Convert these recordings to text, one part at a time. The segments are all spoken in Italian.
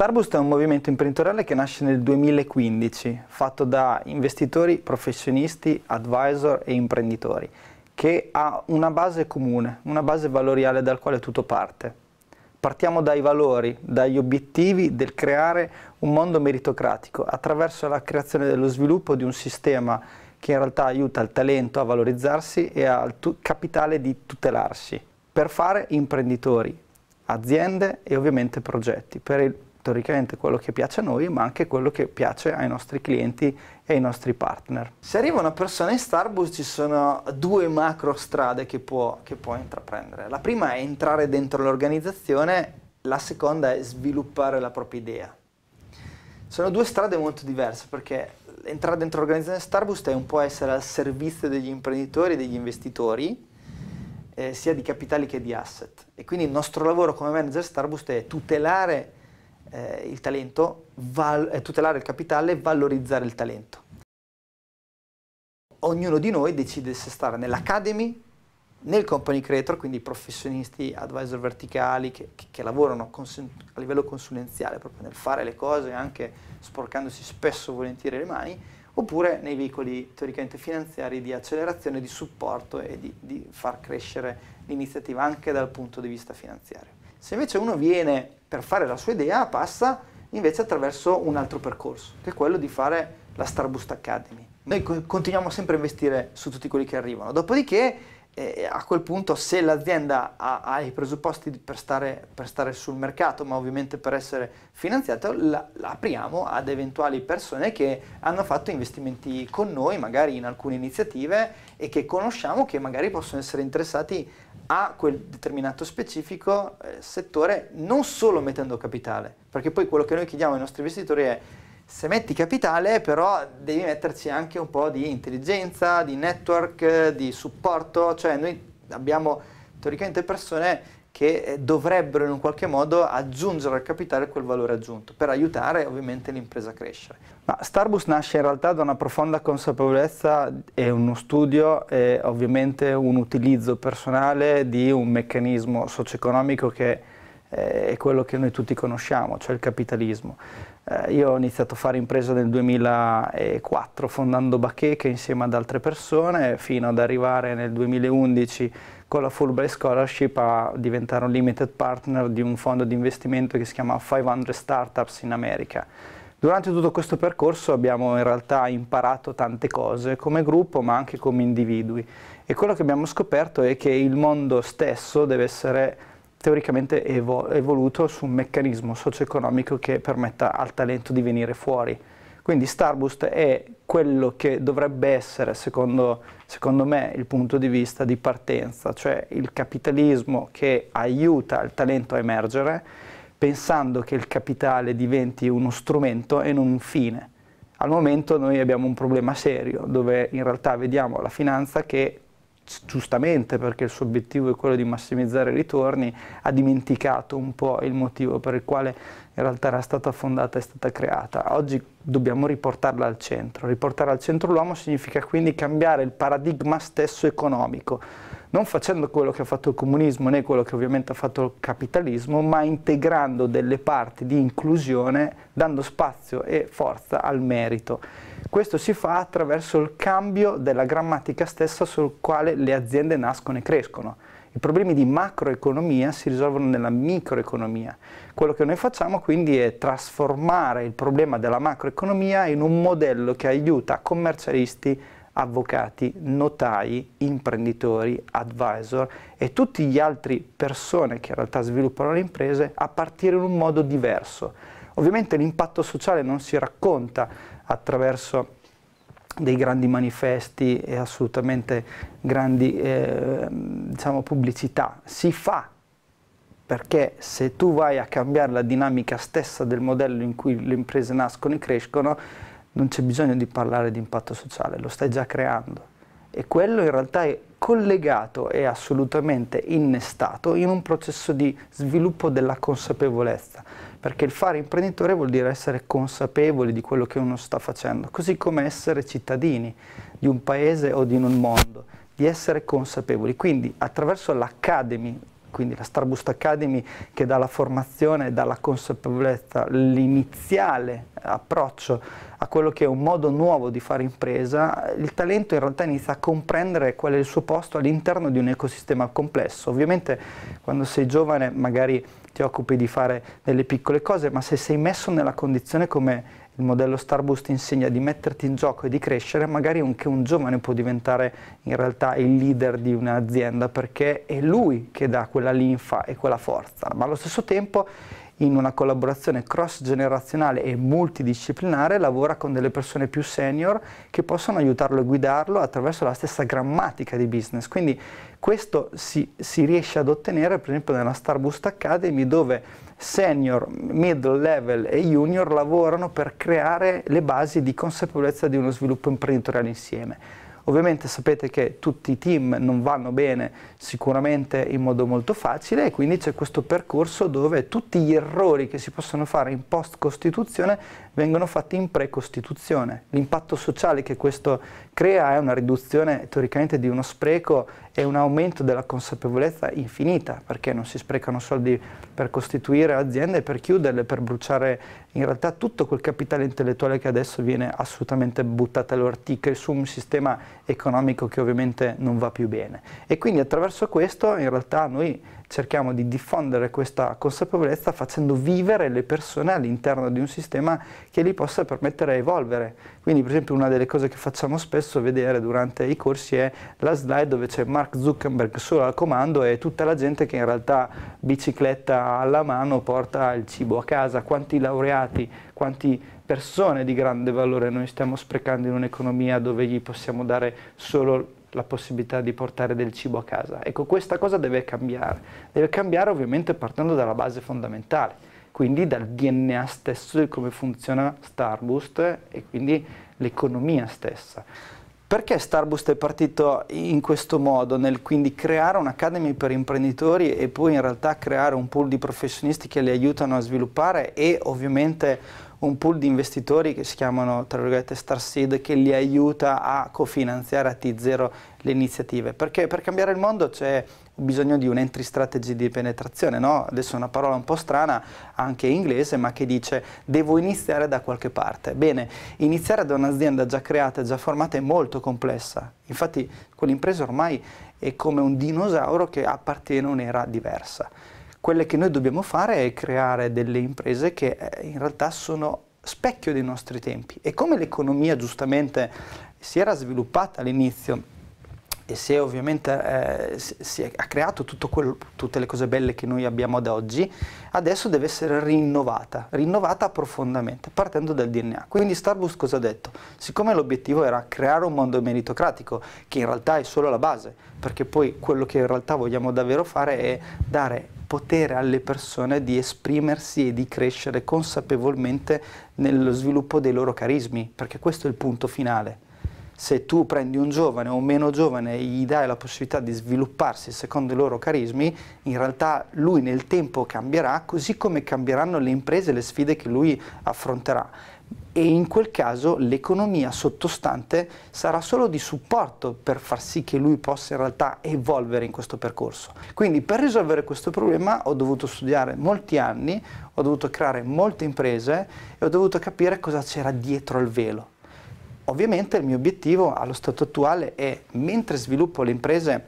Starbust è un movimento imprenditoriale che nasce nel 2015, fatto da investitori, professionisti, advisor e imprenditori, che ha una base comune, una base valoriale dal quale tutto parte. Partiamo dai valori, dagli obiettivi del creare un mondo meritocratico attraverso la creazione e dello sviluppo di un sistema che in realtà aiuta il talento a valorizzarsi e al capitale di tutelarsi per fare imprenditori, aziende e ovviamente progetti, per il teoricamente quello che piace a noi, ma anche quello che piace ai nostri clienti e ai nostri partner. Se arriva una persona in Starbucks ci sono due macro strade che può, che può intraprendere. La prima è entrare dentro l'organizzazione, la seconda è sviluppare la propria idea. Sono due strade molto diverse perché entrare dentro l'organizzazione Starbucks è un po' essere al servizio degli imprenditori e degli investitori, eh, sia di capitali che di asset. E quindi il nostro lavoro come manager Starbucks è tutelare eh, il talento, val- eh, tutelare il capitale e valorizzare il talento. Ognuno di noi decide se stare nell'academy, nel company creator, quindi professionisti, advisor verticali che, che, che lavorano consen- a livello consulenziale, proprio nel fare le cose, anche sporcandosi spesso volentieri le mani, oppure nei veicoli teoricamente finanziari di accelerazione, di supporto e di, di far crescere l'iniziativa anche dal punto di vista finanziario. Se invece uno viene per fare la sua idea passa invece attraverso un altro percorso, che è quello di fare la Starboost Academy. Noi continuiamo sempre a investire su tutti quelli che arrivano, dopodiché eh, a quel punto se l'azienda ha, ha, i presupposti per stare, per stare, sul mercato, ma ovviamente per essere finanziata, la, la apriamo ad eventuali persone che hanno fatto investimenti con noi, magari in alcune iniziative e che conosciamo, che magari possono essere interessati a quel determinato specifico eh, settore non solo mettendo capitale, perché poi quello che noi chiediamo ai nostri investitori è se metti capitale però devi metterci anche un po' di intelligenza, di network, di supporto, cioè noi abbiamo teoricamente persone che eh, dovrebbero in un qualche modo aggiungere al capitale quel valore aggiunto per aiutare ovviamente l'impresa a crescere. Ma Starbucks nasce in realtà da una profonda consapevolezza e uno studio e ovviamente un utilizzo personale di un meccanismo socio-economico che eh, è quello che noi tutti conosciamo, cioè il capitalismo. Eh, io ho iniziato a fare impresa nel 2004 fondando Bacheca insieme ad altre persone fino ad arrivare nel 2011 con la Fulbright Scholarship a diventare un limited partner di un fondo di investimento che si chiama 500 Startups in America. Durante tutto questo percorso abbiamo in realtà imparato tante cose come gruppo ma anche come individui e quello che abbiamo scoperto è che il mondo stesso deve essere teoricamente evol evoluto su un meccanismo socio-economico che permetta al talento di venire fuori. Quindi Starboost è quello che dovrebbe essere, secondo secondo me, il punto di vista di partenza, cioè il capitalismo che aiuta il talento a emergere pensando che il capitale diventi uno strumento e non un fine. Al momento noi abbiamo un problema serio dove in realtà vediamo la finanza che giustamente perché il suo obiettivo è quello di massimizzare i ritorni, ha dimenticato un po' il motivo per il quale in realtà era stata fondata e stata creata. Oggi dobbiamo riportarla al centro. Riportare al centro l'uomo significa quindi cambiare il paradigma stesso economico, non facendo quello che ha fatto il comunismo né quello che ovviamente ha fatto il capitalismo, ma integrando delle parti di inclusione, dando spazio e forza al merito questo si fa attraverso il cambio della grammatica stessa sul quale le aziende nascono e crescono. I problemi di macroeconomia si risolvono nella microeconomia. Quello che noi facciamo quindi è trasformare il problema della macroeconomia in un modello che aiuta commercialisti, avvocati, notai, imprenditori, advisor e tutti gli altri persone che in realtà sviluppano le imprese a partire in un modo diverso. Ovviamente l'impatto sociale non si racconta attraverso dei grandi manifesti e assolutamente grandi eh, diciamo, pubblicità. Si fa perché se tu vai a cambiare la dinamica stessa del modello in cui le imprese nascono e crescono, non c'è bisogno di parlare di impatto sociale, lo stai già creando. E quello in realtà è collegato e assolutamente innestato in un processo di sviluppo della consapevolezza, perché il fare imprenditore vuol dire essere consapevoli di quello che uno sta facendo, così come essere cittadini di un paese o di un mondo, di essere consapevoli. Quindi attraverso l'Academy quindi la Starboost Academy che dà la formazione, dà la consapevolezza, l'iniziale approccio a quello che è un modo nuovo di fare impresa, il talento in realtà inizia a comprendere qual è il suo posto all'interno di un ecosistema complesso. Ovviamente quando sei giovane magari ti occupi di fare delle piccole cose, ma se sei messo nella condizione come il modello ti insegna di metterti in gioco e di crescere, magari anche un giovane può diventare in realtà il leader di un'azienda perché è lui che dà quella linfa e quella forza, ma allo stesso tempo in una collaborazione cross generazionale e multidisciplinare lavora con delle persone più senior che possono aiutarlo e guidarlo attraverso la stessa grammatica di business. Quindi questo si, si riesce ad ottenere per esempio nella Starbucks Academy dove senior, middle level e junior lavorano per creare le basi di consapevolezza di uno sviluppo imprenditoriale insieme. Ovviamente sapete che tutti i team non vanno bene sicuramente in modo molto facile e quindi c'è questo percorso dove tutti gli errori che si possono fare in post costituzione vengono fatti in pre-costituzione. L'impatto sociale che questo crea è una riduzione teoricamente di uno spreco e un aumento della consapevolezza infinita, perché non si sprecano soldi per costituire aziende, per chiuderle, per bruciare in realtà tutto quel capitale intellettuale che adesso viene assolutamente buttato all'ortica su un sistema economico che ovviamente non va più bene. E quindi attraverso questo in realtà noi cerchiamo di diffondere questa consapevolezza facendo vivere le persone all'interno di un sistema che li possa permettere di evolvere. Quindi per esempio una delle cose che facciamo spesso vedere durante i corsi è la slide dove c'è Mark Zuckerberg solo al comando e tutta la gente che in realtà bicicletta alla mano porta il cibo a casa, quanti laureati, quanti persone di grande valore noi stiamo sprecando in un'economia dove gli possiamo dare solo la possibilità di portare del cibo a casa. Ecco, questa cosa deve cambiare. Deve cambiare ovviamente partendo dalla base fondamentale, quindi dal DNA stesso di come funziona Starboost e quindi l'economia stessa. Perché Starboost è partito in questo modo, nel quindi creare un'academy per imprenditori e poi in realtà creare un pool di professionisti che li aiutano a sviluppare e ovviamente un pool di investitori che si chiamano tra virgolette Star Seed che li aiuta a cofinanziare a T0 le iniziative. Perché per cambiare il mondo c'è bisogno di un entry strategy di penetrazione, no? adesso è una parola un po' strana, anche in inglese, ma che dice devo iniziare da qualche parte. Bene, iniziare da un'azienda già creata, già formata è molto complessa, infatti quell'impresa ormai è come un dinosauro che appartiene a un'era diversa quelle che noi dobbiamo fare è creare delle imprese che eh, in realtà sono specchio dei nostri tempi e come l'economia giustamente si era sviluppata all'inizio e si è ovviamente eh, si è, ha creato quello, tutte le cose belle che noi abbiamo ad oggi, adesso deve essere rinnovata, rinnovata profondamente, partendo dal DNA. Quindi Starbucks cosa ha detto? Siccome l'obiettivo era creare un mondo meritocratico, che in realtà è solo la base, perché poi quello che in realtà vogliamo davvero fare è dare potere alle persone di esprimersi e di crescere consapevolmente nello sviluppo dei loro carismi, perché questo è il punto finale. Se tu prendi un giovane o meno giovane e gli dai la possibilità di svilupparsi secondo i loro carismi, in realtà lui nel tempo cambierà, così come cambieranno le imprese e le sfide che lui affronterà e in quel caso l'economia sottostante sarà solo di supporto per far sì che lui possa in realtà evolvere in questo percorso. Quindi per risolvere questo problema ho dovuto studiare molti anni, ho dovuto creare molte imprese e ho dovuto capire cosa c'era dietro il velo. Ovviamente il mio obiettivo allo stato attuale è, mentre sviluppo le imprese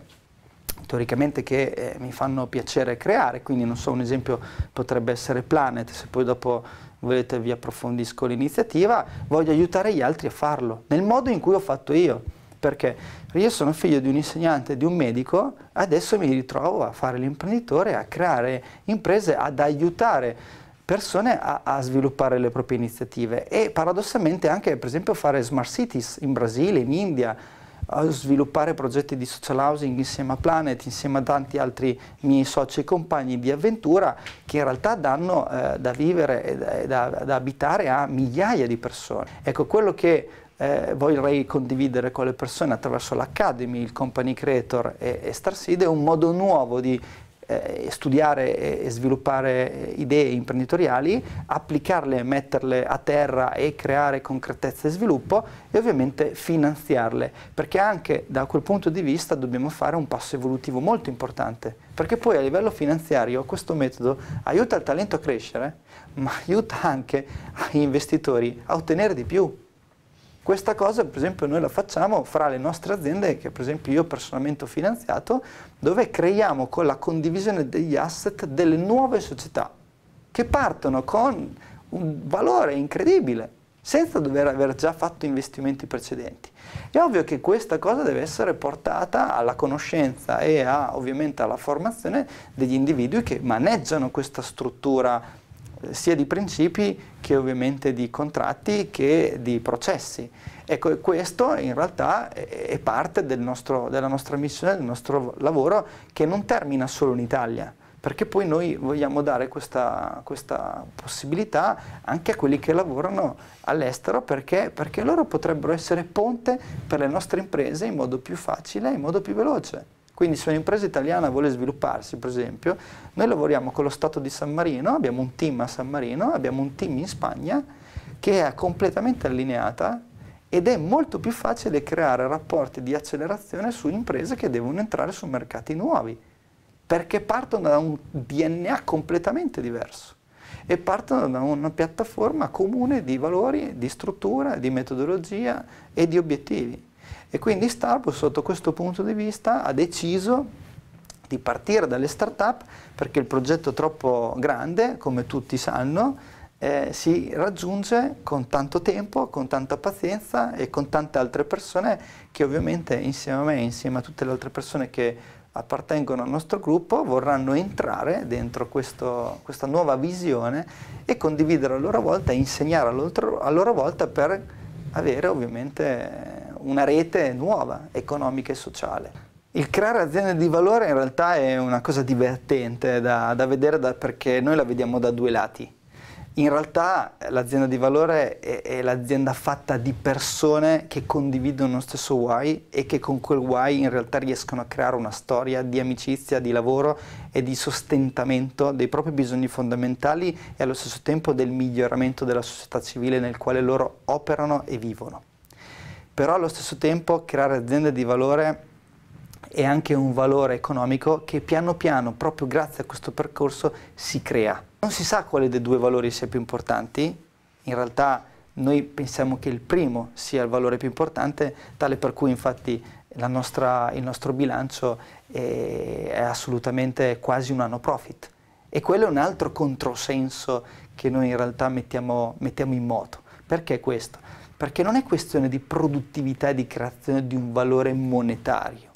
teoricamente che eh, mi fanno piacere creare, quindi non so, un esempio potrebbe essere Planet, se poi dopo volete vi approfondisco l'iniziativa, voglio aiutare gli altri a farlo, nel modo in cui ho fatto io. Perché io sono figlio di un insegnante, di un medico, adesso mi ritrovo a fare l'imprenditore, a creare imprese, ad aiutare persone a, a, sviluppare le proprie iniziative e paradossalmente anche per esempio fare smart cities in Brasile, in India, sviluppare progetti di social housing insieme a Planet, insieme a tanti altri miei soci e compagni di avventura che in realtà danno eh, da vivere e da, da, da, abitare a migliaia di persone. Ecco, quello che eh, vorrei condividere con le persone attraverso l'Academy, il Company Creator e, e Starseed è un modo nuovo di eh, studiare e sviluppare idee imprenditoriali, applicarle, e metterle a terra e creare concretezza e sviluppo e ovviamente finanziarle, perché anche da quel punto di vista dobbiamo fare un passo evolutivo molto importante, perché poi a livello finanziario questo metodo aiuta il talento a crescere, ma aiuta anche gli investitori a ottenere di più questa cosa per esempio noi la facciamo fra le nostre aziende che per esempio io personalmente ho finanziato dove creiamo con la condivisione degli asset delle nuove società che partono con un valore incredibile senza dover aver già fatto investimenti precedenti. È ovvio che questa cosa deve essere portata alla conoscenza e a, ovviamente alla formazione degli individui che maneggiano questa struttura sia di principi che ovviamente di contratti che di processi. Ecco, questo in realtà è parte del nostro, della nostra missione, del nostro lavoro, che non termina solo in Italia, perché poi noi vogliamo dare questa, questa possibilità anche a quelli che lavorano all'estero, perché, perché loro potrebbero essere ponte per le nostre imprese in modo più facile, in modo più veloce. Quindi se un'impresa italiana vuole svilupparsi, per esempio, noi lavoriamo con lo Stato di San Marino, abbiamo un team a San Marino, abbiamo un team in Spagna che è completamente allineata ed è molto più facile creare rapporti di accelerazione su imprese che devono entrare su mercati nuovi, perché partono da un DNA completamente diverso e partono da una piattaforma comune di valori, di struttura, di metodologia e di obiettivi. E quindi Starbucks sotto questo punto di vista ha deciso di partire dalle start-up perché il progetto è troppo grande, come tutti sanno, eh, si raggiunge con tanto tempo, con tanta pazienza e con tante altre persone che ovviamente insieme a me, insieme a tutte le altre persone che appartengono al nostro gruppo vorranno entrare dentro questo, questa nuova visione e condividere a loro volta e insegnare a loro volta per avere ovviamente una rete nuova, economica e sociale. Il creare aziende di valore in realtà è una cosa divertente da, da vedere da, perché noi la vediamo da due lati. In realtà l'azienda di valore è, è l'azienda fatta di persone che condividono lo stesso why e che con quel why in realtà riescono a creare una storia di amicizia, di lavoro e di sostentamento dei propri bisogni fondamentali e allo stesso tempo del miglioramento della società civile nel quale loro operano e vivono però allo stesso tempo creare aziende di valore è anche un valore economico che piano piano, proprio grazie a questo percorso, si crea. Non si sa quale dei due valori sia più importanti, in realtà noi pensiamo che il primo sia il valore più importante, tale per cui infatti nostra, il nostro bilancio è, eh, è assolutamente quasi un anno profit. E quello è un altro controsenso che noi in realtà mettiamo, mettiamo in moto. Perché questo? perché non è questione di produttività e di creazione di un valore monetario,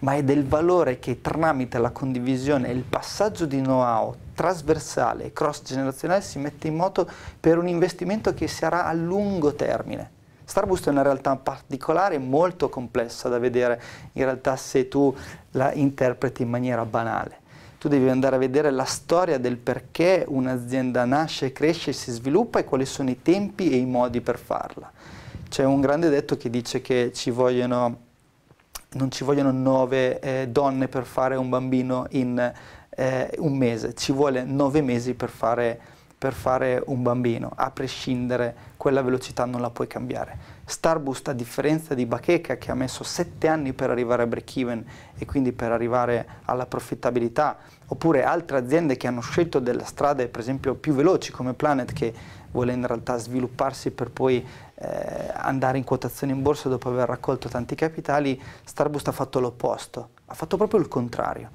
ma è del valore che tramite la condivisione e il passaggio di know-how trasversale e cross-generazionale si mette in moto per un investimento che sarà a lungo termine. Starboost è una realtà particolare, molto complessa da vedere in realtà se tu la interpreti in maniera banale. Tu devi andare a vedere la storia del perché un'azienda nasce, cresce, e si sviluppa e quali sono i tempi e i modi per farla. C'è un grande detto che dice che ci vogliono, non ci vogliono nove eh, donne per fare un bambino in eh, un mese, ci vuole nove mesi per fare, per fare un bambino, a prescindere quella velocità non la puoi cambiare. Starboost, a differenza di Bacheca che ha messo 7 anni per arrivare a break even e quindi per arrivare alla profittabilità, oppure altre aziende che hanno scelto delle strade per esempio più veloci come Planet che vuole in realtà svilupparsi per poi eh, andare in quotazione in borsa dopo aver raccolto tanti capitali, Starboost ha fatto l'opposto, ha fatto proprio il contrario.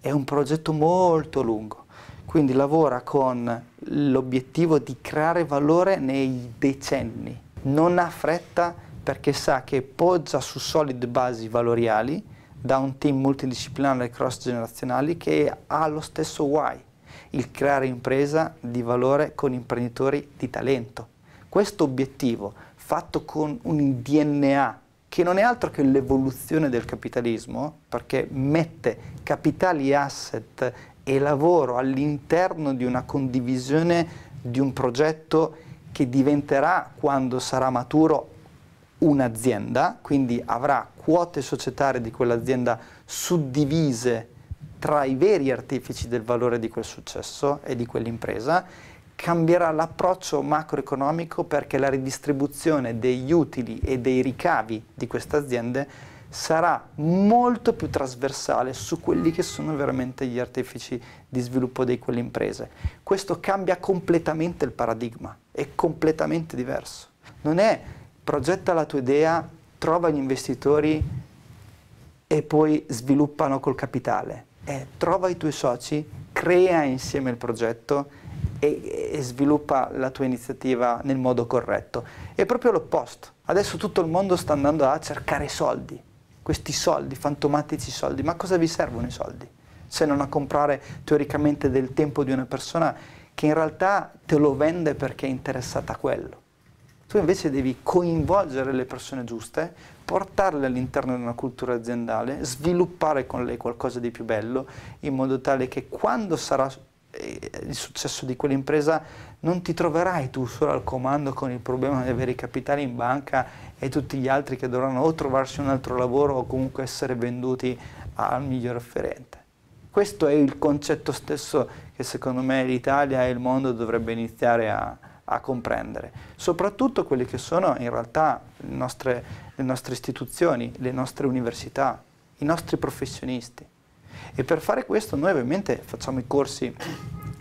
È un progetto molto lungo, quindi lavora con l'obiettivo di creare valore nei decenni. Non ha fretta perché sa che poggia su solide basi valoriali da un team multidisciplinare e cross-generazionali che ha lo stesso why, il creare impresa di valore con imprenditori di talento. Questo obiettivo, fatto con un DNA che non è altro che l'evoluzione del capitalismo, perché mette capitali asset e lavoro all'interno di una condivisione di un progetto che diventerà, quando sarà maturo, un'azienda, quindi avrà quote societarie di quell'azienda suddivise tra i veri artifici del valore di quel successo e di quell'impresa cambierà l'approccio macroeconomico perché la ridistribuzione degli utili e dei ricavi di queste aziende sarà molto più trasversale su quelli che sono veramente gli artefici di sviluppo di quelle imprese. Questo cambia completamente il paradigma, è completamente diverso. Non è progetta la tua idea, trova gli investitori e poi sviluppano col capitale. È trova i tuoi soci, crea insieme il progetto e, e sviluppa la tua iniziativa nel modo corretto. È proprio l'opposto. Adesso tutto il mondo sta andando a cercare soldi, questi soldi, fantomatici soldi, ma cosa vi servono i soldi? Se non a comprare teoricamente del tempo di una persona che in realtà te lo vende perché è interessata a quello. Tu invece devi coinvolgere le persone giuste, portarle all'interno di una cultura aziendale, sviluppare con lei qualcosa di più bello, in modo tale che quando sarà eh, il successo di quell'impresa non ti troverai tu solo al comando con il problema di avere i capitali in banca e tutti gli altri che dovranno o trovarsi un altro lavoro o comunque essere venduti al miglior offerente. Questo è il concetto stesso che secondo me l'Italia e il mondo dovrebbe iniziare a, a comprendere, soprattutto quelle che sono in realtà le nostre, le nostre istituzioni, le nostre università, i nostri professionisti. E per fare questo noi ovviamente facciamo i corsi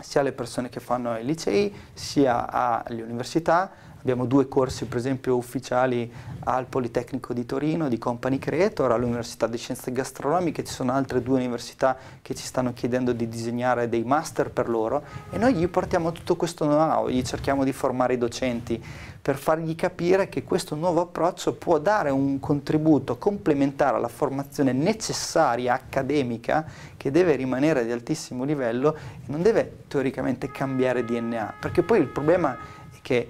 sia alle persone che fanno i licei, sia alle università, Abbiamo due corsi, per esempio, ufficiali al Politecnico di Torino, di Company Creator, all'Università di Scienze Gastronomiche, ci sono altre due università che ci stanno chiedendo di disegnare dei master per loro e noi gli portiamo tutto questo know-how, gli cerchiamo di formare i docenti per fargli capire che questo nuovo approccio può dare un contributo complementare alla formazione necessaria accademica che deve rimanere di altissimo livello e non deve teoricamente cambiare DNA, perché poi il problema è che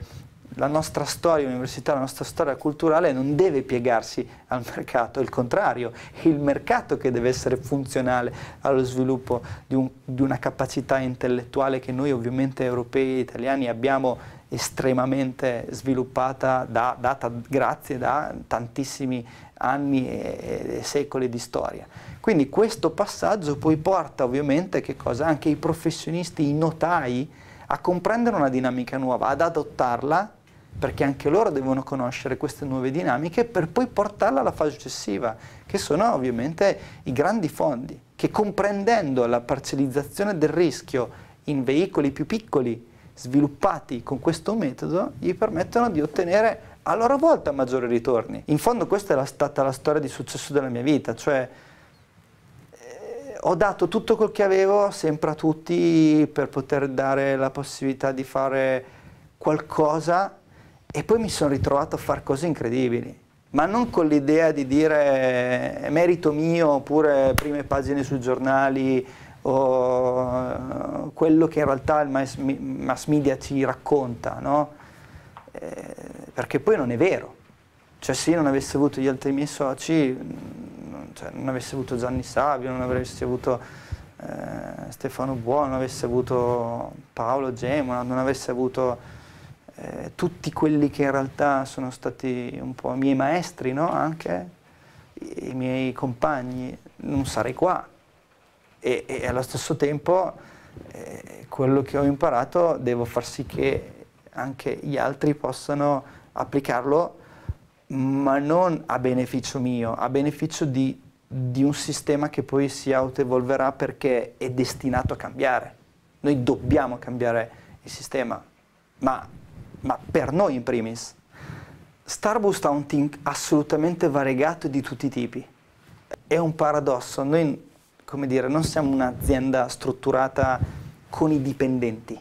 la nostra storia universitaria, la nostra storia culturale non deve piegarsi al mercato, è il contrario, è il mercato che deve essere funzionale allo sviluppo di, un, di una capacità intellettuale che noi ovviamente europei e italiani abbiamo estremamente sviluppata, da, data grazie da tantissimi anni e, e, secoli di storia. Quindi questo passaggio poi porta ovviamente anche i professionisti, i notai, a comprendere una dinamica nuova, ad adottarla perché anche loro devono conoscere queste nuove dinamiche per poi portarla alla fase successiva, che sono ovviamente i grandi fondi, che comprendendo la parzializzazione del rischio in veicoli più piccoli, sviluppati con questo metodo, gli permettono di ottenere a loro volta maggiori ritorni. In fondo questa è stata la storia di successo della mia vita, cioè eh, ho dato tutto quel che avevo sempre a tutti per poter dare la possibilità di fare qualcosa e poi mi sono ritrovato a fare cose incredibili, ma non con l'idea di dire merito mio oppure prime pagine sui giornali o eh, quello che in realtà il mass media ci racconta, no? eh, perché poi non è vero. Cioè se io non avessi avuto gli altri miei soci, non, cioè, non avessi avuto Gianni Savio, non avessi avuto eh, Stefano Buono, non avessi avuto Paolo Gemona, non avessi avuto eh, tutti quelli che in realtà sono stati un po' i miei maestri, no? anche i, miei compagni, non sarei qua. E, e allo stesso tempo eh, quello che ho imparato devo far sì che anche gli altri possano applicarlo, ma non a beneficio mio, a beneficio di, di un sistema che poi si autoevolverà perché è destinato a cambiare. Noi dobbiamo cambiare il sistema, ma ma per noi in primis, Starbucks ha un team assolutamente variegato di tutti i tipi. È un paradosso, noi come dire, non siamo un'azienda strutturata con i dipendenti,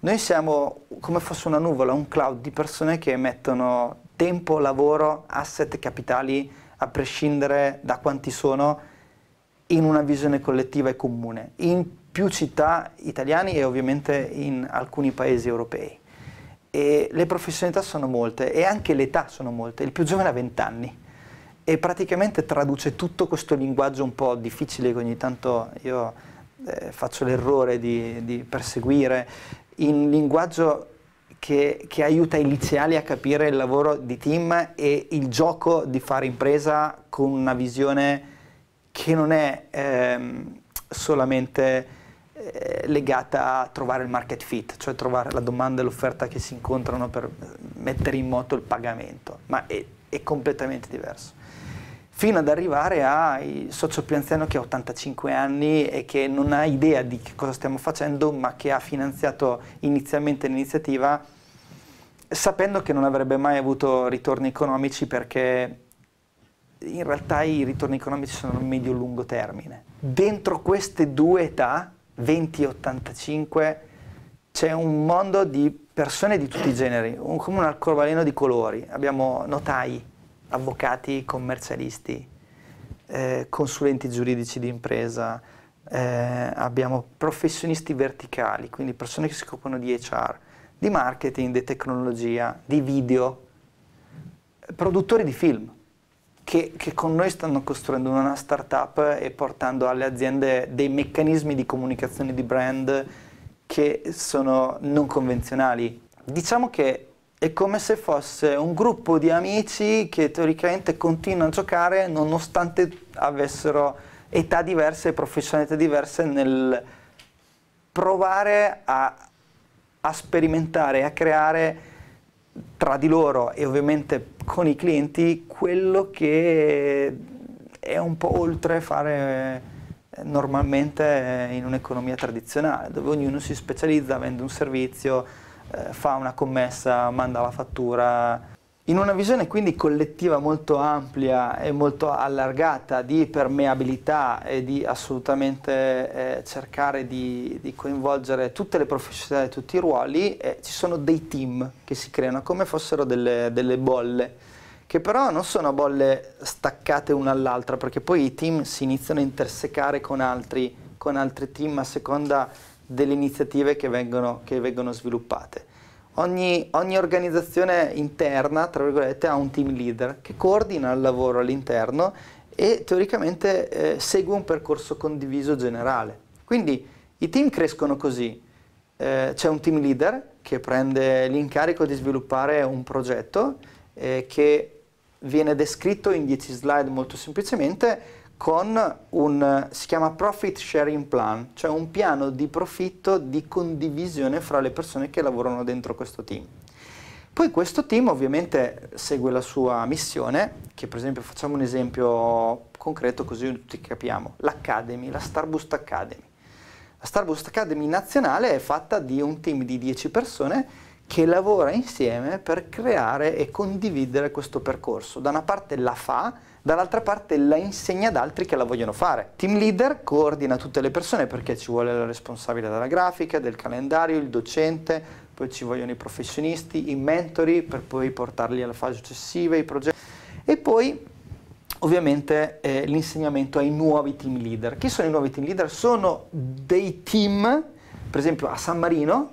noi siamo come fosse una nuvola, un cloud di persone che mettono tempo, lavoro, asset, capitali, a prescindere da quanti sono, in una visione collettiva e comune, in più città italiane e ovviamente in alcuni paesi europei e le professionalità sono molte e anche l'età sono molte, il più giovane ha 20 anni e praticamente traduce tutto questo linguaggio un po' difficile che ogni tanto io eh, faccio l'errore di, di, perseguire in linguaggio che, che, aiuta i liceali a capire il lavoro di team e il gioco di fare impresa con una visione che non è ehm, solamente eh, legata a trovare il market fit, cioè trovare la domanda e l'offerta che si incontrano per eh, mettere in moto il pagamento, ma è, è completamente diverso. Fino ad arrivare al socio più anziano che ha 85 anni e che non ha idea di che cosa stiamo facendo, ma che ha finanziato inizialmente l'iniziativa sapendo che non avrebbe mai avuto ritorni economici perché in realtà i ritorni economici sono a medio-lungo termine. Dentro queste due età 20-85 c'è un mondo di persone di tutti i generi, un, come un arcobaleno di colori. Abbiamo notai, avvocati, commercialisti, eh, consulenti giuridici di impresa, eh, abbiamo professionisti verticali, quindi persone che si occupano di HR, di marketing, di tecnologia, di video, produttori di film che, che, con noi stanno costruendo una startup e portando alle aziende dei meccanismi di comunicazione di brand che sono non convenzionali. Diciamo che è come se fosse un gruppo di amici che teoricamente continuano a giocare nonostante avessero età diverse e professionalità diverse nel provare a, a sperimentare, a creare tra di loro e ovviamente con i clienti quello che è un po' oltre fare eh, normalmente eh, in un'economia tradizionale, dove ognuno si specializza, vende un servizio, eh, fa una commessa, manda la fattura, in una visione quindi collettiva molto ampia e molto allargata di permeabilità e di assolutamente eh, cercare di, di, coinvolgere tutte le professionalità e tutti i ruoli, eh, ci sono dei team che si creano come fossero delle, delle bolle, che però non sono bolle staccate una all'altra, perché poi i team si iniziano a intersecare con altri, con altri team a seconda delle iniziative che vengono, che vengono sviluppate ogni, ogni organizzazione interna, tra virgolette, ha un team leader che coordina il lavoro all'interno e teoricamente eh, segue un percorso condiviso generale. Quindi i team crescono così. Eh, c'è un team leader che prende l'incarico di sviluppare un progetto eh, che viene descritto in 10 slide molto semplicemente con un, eh, si chiama profit sharing plan, cioè un piano di profitto di condivisione fra le persone che lavorano dentro questo team. Poi questo team ovviamente segue la sua missione, che per esempio facciamo un esempio concreto così tutti capiamo, l'Academy, la Starbust Academy. La Starbust Academy nazionale è fatta di un team di 10 persone che lavora insieme per creare e condividere questo percorso. Da una parte la fa, dall'altra parte la insegna ad altri che la vogliono fare. Team leader coordina tutte le persone perché ci vuole la responsabile della grafica, del calendario, il docente, poi ci vogliono i professionisti, i mentori per poi portarli alla fase successiva, i progetti. E poi ovviamente eh, l'insegnamento ai nuovi team leader. Chi sono i nuovi team leader? Sono dei team, per esempio a San Marino,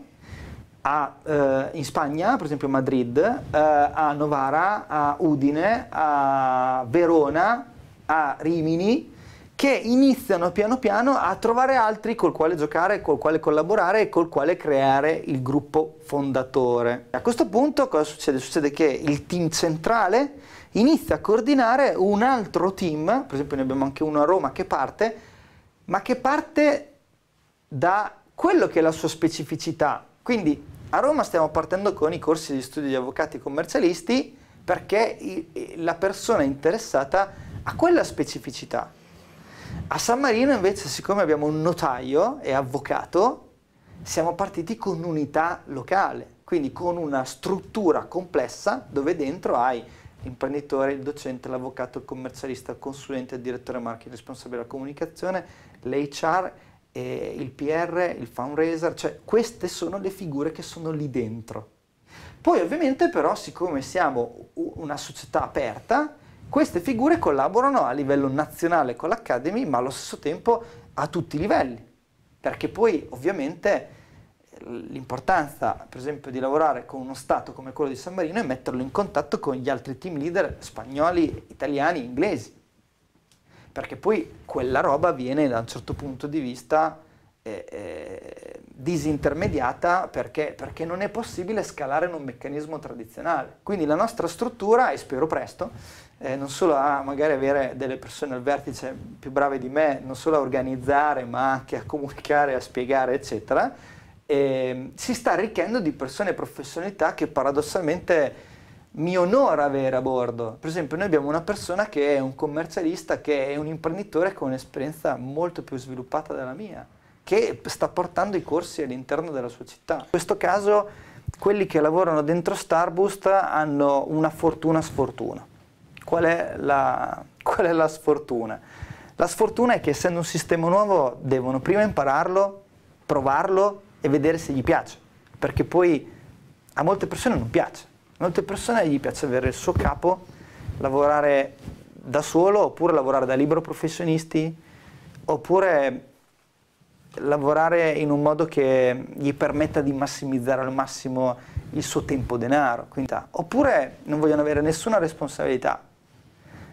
a, eh, in Spagna, per esempio a Madrid, eh, a Novara, a Udine, a Verona, a Rimini, che iniziano piano piano a trovare altri col quale giocare, col quale collaborare e col quale creare il gruppo fondatore. A questo punto cosa succede? Succede che il team centrale inizia a coordinare un altro team, per esempio ne abbiamo anche uno a Roma che parte, ma che parte da quello che è la sua specificità. Quindi a Roma stiamo partendo con i corsi di studio di avvocati commercialisti perché la persona è interessata a quella specificità. A San Marino invece, siccome abbiamo un notaio e avvocato, siamo partiti con unità locale, quindi con una struttura complessa dove dentro hai l'imprenditore, il docente, l'avvocato, il commercialista, il consulente, il direttore marketing, il responsabile della comunicazione, l'HR eh, il PR, il fundraiser, cioè queste sono le figure che sono lì dentro. Poi ovviamente però siccome siamo una società aperta, queste figure collaborano a livello nazionale con l'Academy, ma allo stesso tempo a tutti i livelli, perché poi ovviamente l'importanza per esempio di lavorare con uno Stato come quello di San Marino è metterlo in contatto con gli altri team leader spagnoli, italiani, inglesi perché poi quella roba viene da un certo punto di vista eh, eh, disintermediata perché, perché non è possibile scalare in un meccanismo tradizionale. Quindi la nostra struttura, e spero presto, eh, non solo a magari avere delle persone al vertice più brave di me, non solo a organizzare, ma anche a comunicare, a spiegare, eccetera, ehm, si sta arricchendo di persone e professionalità che paradossalmente mi onora avere a bordo. Per esempio, noi abbiamo una persona che è un commercialista, che è un imprenditore con un'esperienza molto più sviluppata della mia, che sta portando i corsi all'interno della sua città. In questo caso, quelli che lavorano dentro Starboost hanno una fortuna sfortuna. Qual qual è la sfortuna? La sfortuna è che essendo un sistema nuovo devono prima impararlo, provarlo e vedere se gli piace, perché poi a molte persone non piace Molte persone gli piace avere il suo capo, lavorare da solo oppure lavorare da libero professionisti oppure lavorare in un modo che gli permetta di massimizzare al massimo il suo tempo denaro. Quindi, oppure non vogliono avere nessuna responsabilità,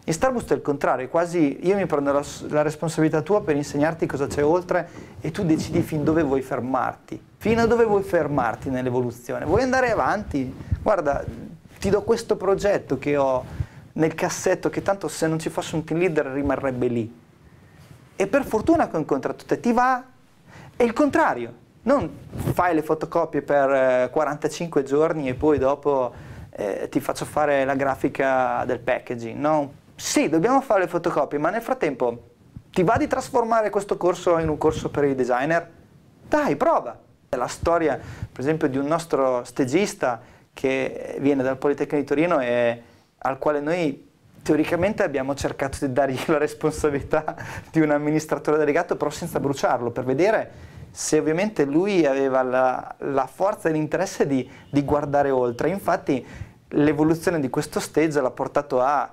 in Starbucks è il contrario, è quasi io mi prendo la, la responsabilità tua per insegnarti cosa c'è oltre e tu decidi fin dove vuoi fermarti, fino a dove vuoi fermarti nell'evoluzione. Vuoi andare avanti? Guarda, ti do questo progetto che ho nel cassetto che tanto se non ci fosse un team leader rimarrebbe lì. E per fortuna che ho incontrato te, ti va? È il contrario, non fai le fotocopie per 45 eh, giorni e poi dopo eh, ti faccio fare la grafica del packaging, no? sì, dobbiamo fare le fotocopie, ma nel frattempo ti va di trasformare questo corso in un corso per i designer? Dai, prova! È La storia, per esempio, di un nostro stagista che viene dal Politecnico di Torino e al quale noi teoricamente abbiamo cercato di dargli la responsabilità di un amministratore delegato, però senza bruciarlo, per vedere se ovviamente lui aveva la, la forza e l'interesse di, di guardare oltre. Infatti l'evoluzione di questo stage l'ha portato a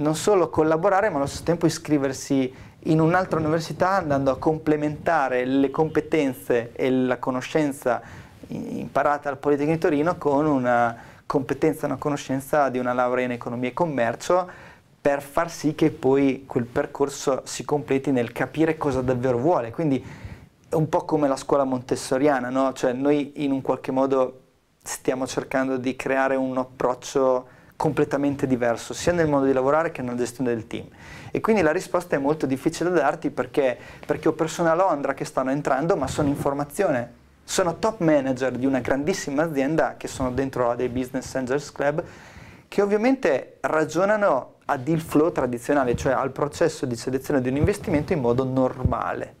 non solo collaborare ma allo stesso tempo iscriversi in un'altra università andando a complementare le competenze e la conoscenza imparata al Politecnico di Torino con una competenza, una conoscenza di una laurea in economia e commercio per far sì che poi quel percorso si completi nel capire cosa davvero vuole. Quindi è un po' come la scuola montessoriana, no? cioè noi in un qualche modo stiamo cercando di creare un approccio completamente diverso, sia nel modo di lavorare che nella gestione del team. E quindi la risposta è molto difficile da darti perché, perché ho a Londra che stanno entrando, ma sono in formazione. Sono top manager di una grandissima azienda che sono dentro la dei Business Angels Club, che ovviamente ragionano a deal flow tradizionale, cioè al processo di selezione di un investimento in modo normale.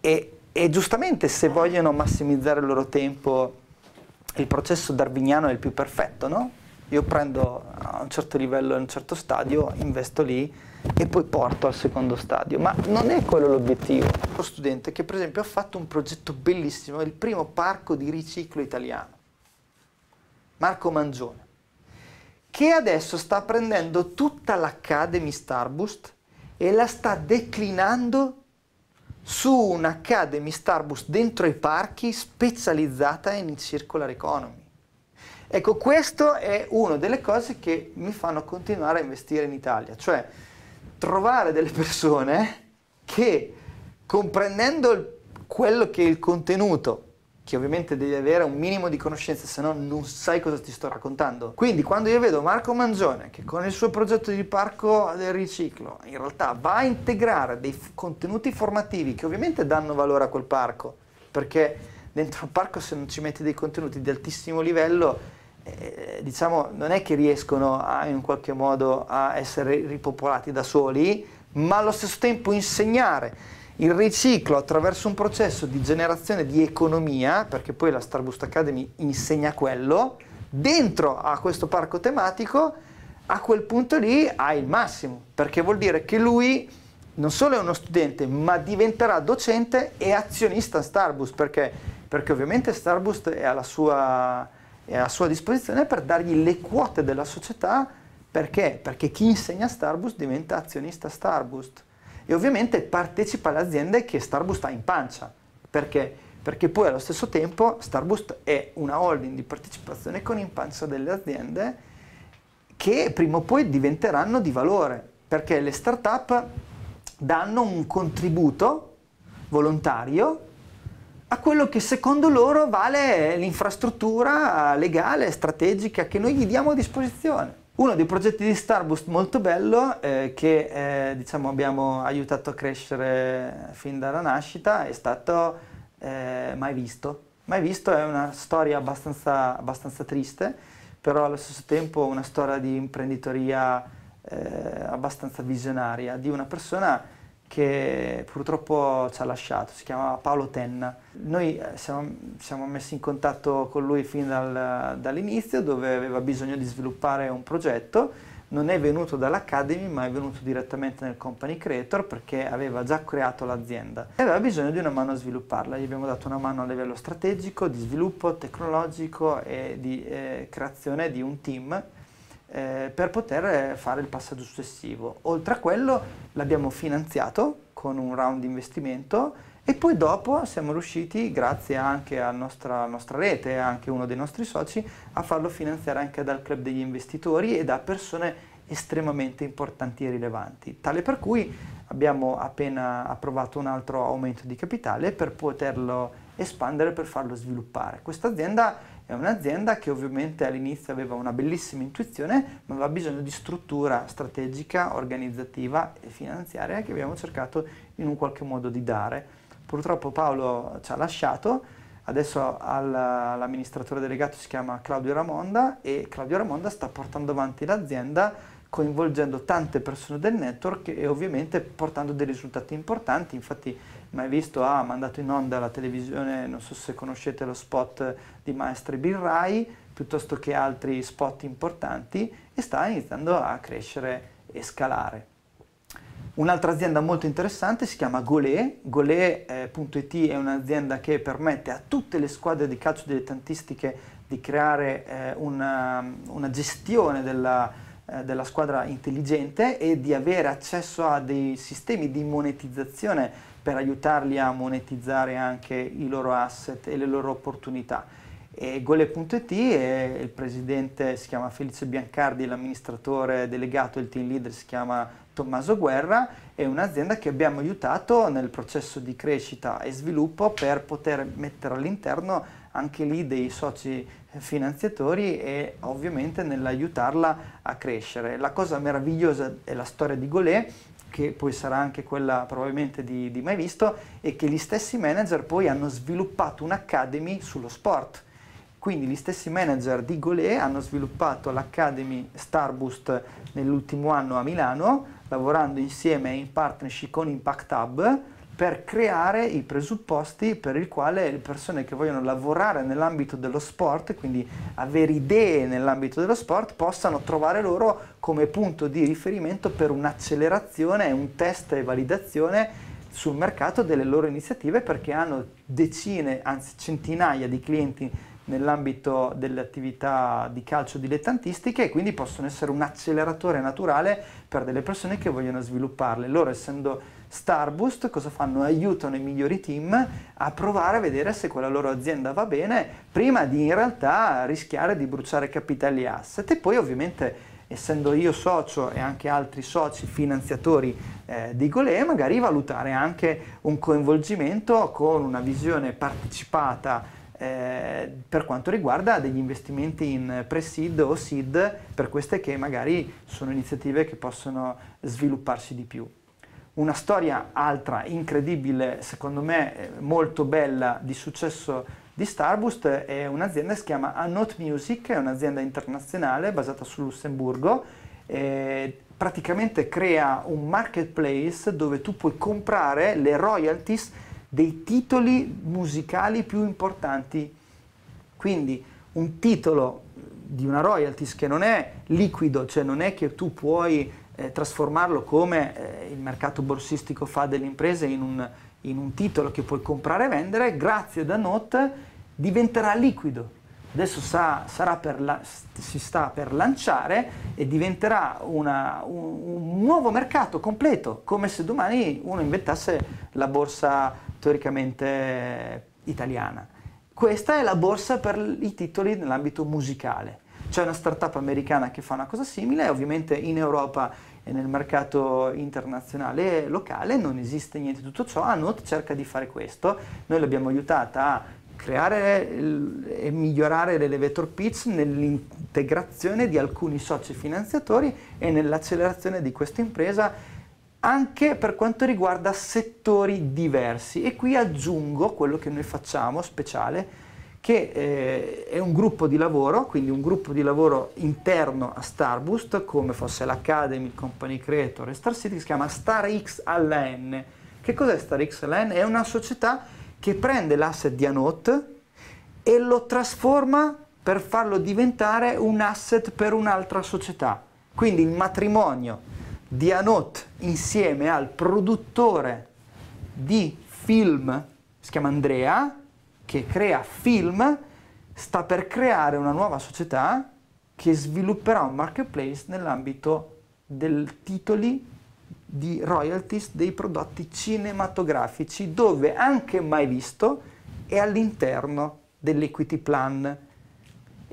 E, e giustamente se vogliono massimizzare il loro tempo, il processo darwiniano è il più perfetto, no? Io prendo a un certo livello, in un certo stadio, investo lì e poi porto al secondo stadio. Ma non è quello l'obiettivo. Uno studente che per esempio ha fatto un progetto bellissimo, il primo parco di riciclo italiano, Marco Mangione, che adesso sta prendendo tutta l'Academy Starbust e la sta declinando su un'Academy Starbust dentro i parchi specializzata in circular economy. Ecco, questo è una delle cose che mi fanno continuare a investire in Italia, cioè trovare delle persone che comprendendo il, quello che è il contenuto, che ovviamente devi avere un minimo di conoscenza, se no non sai cosa ti sto raccontando. Quindi quando io vedo Marco Mangione che con il suo progetto di parco del riciclo in realtà va a integrare dei contenuti formativi che ovviamente danno valore a quel parco, perché dentro un parco se non ci metti dei contenuti di altissimo livello eh, diciamo, non è che riescono a, in qualche modo a essere ripopolati da soli, ma allo stesso tempo insegnare il riciclo attraverso un processo di generazione di economia, perché poi la Starboost Academy insegna quello, dentro a questo parco tematico, a quel punto lì ha il massimo, perché vuol dire che lui non solo è uno studente, ma diventerà docente e azionista a perché, perché ovviamente Starboost è alla sua è a sua disposizione per dargli le quote della società perché? Perché chi insegna Starbucks diventa azionista Starbucks e ovviamente partecipa alle aziende che Starbucks ha in pancia. Perché? Perché poi allo stesso tempo Starbucks è una holding di partecipazione con in pancia delle aziende che prima o poi diventeranno di valore, perché le start-up danno un contributo volontario a quello che secondo loro vale l'infrastruttura legale, e strategica che noi gli diamo a disposizione. Uno dei progetti di Starboost molto bello eh, che eh, diciamo abbiamo aiutato a crescere fin dalla nascita è stato eh, Mai Visto. Mai Visto è una storia abbastanza, abbastanza, triste, però allo stesso tempo una storia di imprenditoria eh, abbastanza visionaria, di una persona che purtroppo ci ha lasciato, si chiamava Paolo Tenna. Noi eh, siamo, siamo messi in contatto con lui fin dal, dall'inizio dove aveva bisogno di sviluppare un progetto, non è venuto dall'Academy ma è venuto direttamente nel Company Creator perché aveva già creato l'azienda e aveva bisogno di una mano a svilupparla, gli abbiamo dato una mano a livello strategico, di sviluppo tecnologico e di eh, creazione di un team eh, per poter fare il passaggio successivo. Oltre a quello l'abbiamo finanziato con un round di investimento e poi dopo siamo riusciti, grazie anche alla nostra, nostra rete, anche uno dei nostri soci, a farlo finanziare anche dal club degli investitori e da persone estremamente importanti e rilevanti, tale per cui abbiamo appena approvato un altro aumento di capitale per poterlo espandere, per farlo sviluppare. Questa azienda è un'azienda che ovviamente all'inizio aveva una bellissima intuizione, ma aveva bisogno di struttura strategica, organizzativa e finanziaria che abbiamo cercato in un qualche modo di dare. Purtroppo Paolo ci ha lasciato, adesso l'amministratore delegato si chiama Claudio Ramonda e Claudio Ramonda sta portando avanti l'azienda coinvolgendo tante persone del network e ovviamente portando dei risultati importanti, infatti mai visto, ah, ha mandato in onda la televisione, non so se conoscete lo spot di Maestri Birrai, piuttosto che altri spot importanti e sta iniziando a crescere e scalare. Un'altra azienda molto interessante si chiama Golé. Golé.it eh, è un'azienda che permette a tutte le squadre di calcio dilettantistiche di creare eh, una, una gestione della, eh, della squadra intelligente e di avere accesso a dei sistemi di monetizzazione per aiutarli a monetizzare anche i loro asset e le loro opportunità. E Gole.it e il presidente si chiama Felice Biancardi, l'amministratore delegato e il team leader si chiama Tommaso Guerra, è un'azienda che abbiamo aiutato nel processo di crescita e sviluppo per poter mettere all'interno anche lì dei soci finanziatori e ovviamente nell'aiutarla a crescere. La cosa meravigliosa è la storia di Golet che poi sarà anche quella probabilmente di, di mai visto, è che gli stessi manager poi hanno sviluppato un'academy sullo sport. Quindi gli stessi manager di Golé hanno sviluppato l'Academy Starboost nell'ultimo anno a Milano, lavorando insieme in partnership con Impact Hub, per creare i presupposti per il quale le persone che vogliono lavorare nell'ambito dello sport, quindi avere idee nell'ambito dello sport, possano trovare loro come punto di riferimento per un'accelerazione, un test e validazione sul mercato delle loro iniziative perché hanno decine, anzi centinaia di clienti nell'ambito delle attività di calcio dilettantistiche e quindi possono essere un acceleratore naturale per delle persone che vogliono svilupparle. Loro essendo Starboost cosa fanno? Aiutano i migliori team a provare a vedere se quella loro azienda va bene prima di in realtà rischiare di bruciare capitali e asset e poi ovviamente essendo io socio e anche altri soci finanziatori eh, di Golé, magari valutare anche un coinvolgimento con una visione partecipata eh, per quanto riguarda degli investimenti in pre-seed o seed per queste che magari sono iniziative che possono svilupparsi di più una storia altra, incredibile, secondo me eh, molto bella, di successo di Starbust è un'azienda che si chiama Anot Music, è un'azienda internazionale basata su Lussemburgo, praticamente crea un marketplace dove tu puoi comprare le royalties dei titoli musicali più importanti. Quindi un titolo di una royalties che non è liquido, cioè non è che tu puoi eh, trasformarlo come eh, il mercato borsistico fa delle imprese in un, in un titolo che puoi comprare e vendere, grazie a Not diventerà liquido. Adesso sa, la, si sta per lanciare e diventerà una, un, un, nuovo mercato completo, come se domani uno inventasse la borsa teoricamente italiana. Questa è la borsa per i titoli nell'ambito musicale. C'è una startup americana che fa una cosa simile, ovviamente in Europa e nel mercato internazionale e locale non esiste niente di tutto ciò, Anot cerca di fare questo, noi l'abbiamo aiutata a creare e migliorare l'elevator pitch nell'integrazione di alcuni soci finanziatori e nell'accelerazione di questa impresa anche per quanto riguarda settori diversi e qui aggiungo quello che noi facciamo speciale che eh, è un gruppo di lavoro, quindi un gruppo di lavoro interno a Starboost, come fosse l'Academy, il Company Creator e Star City, si chiama StarX LN. Che cos'è StarX LN? È una società che prende l'asset di Anot e lo trasforma per farlo diventare un asset per un'altra società. Quindi il matrimonio di Anot insieme al produttore di film, si chiama Andrea, che crea film sta per creare una nuova società che svilupperà un marketplace nell'ambito del titoli di royalties dei prodotti cinematografici dove anche mai visto è all'interno dell'equity plan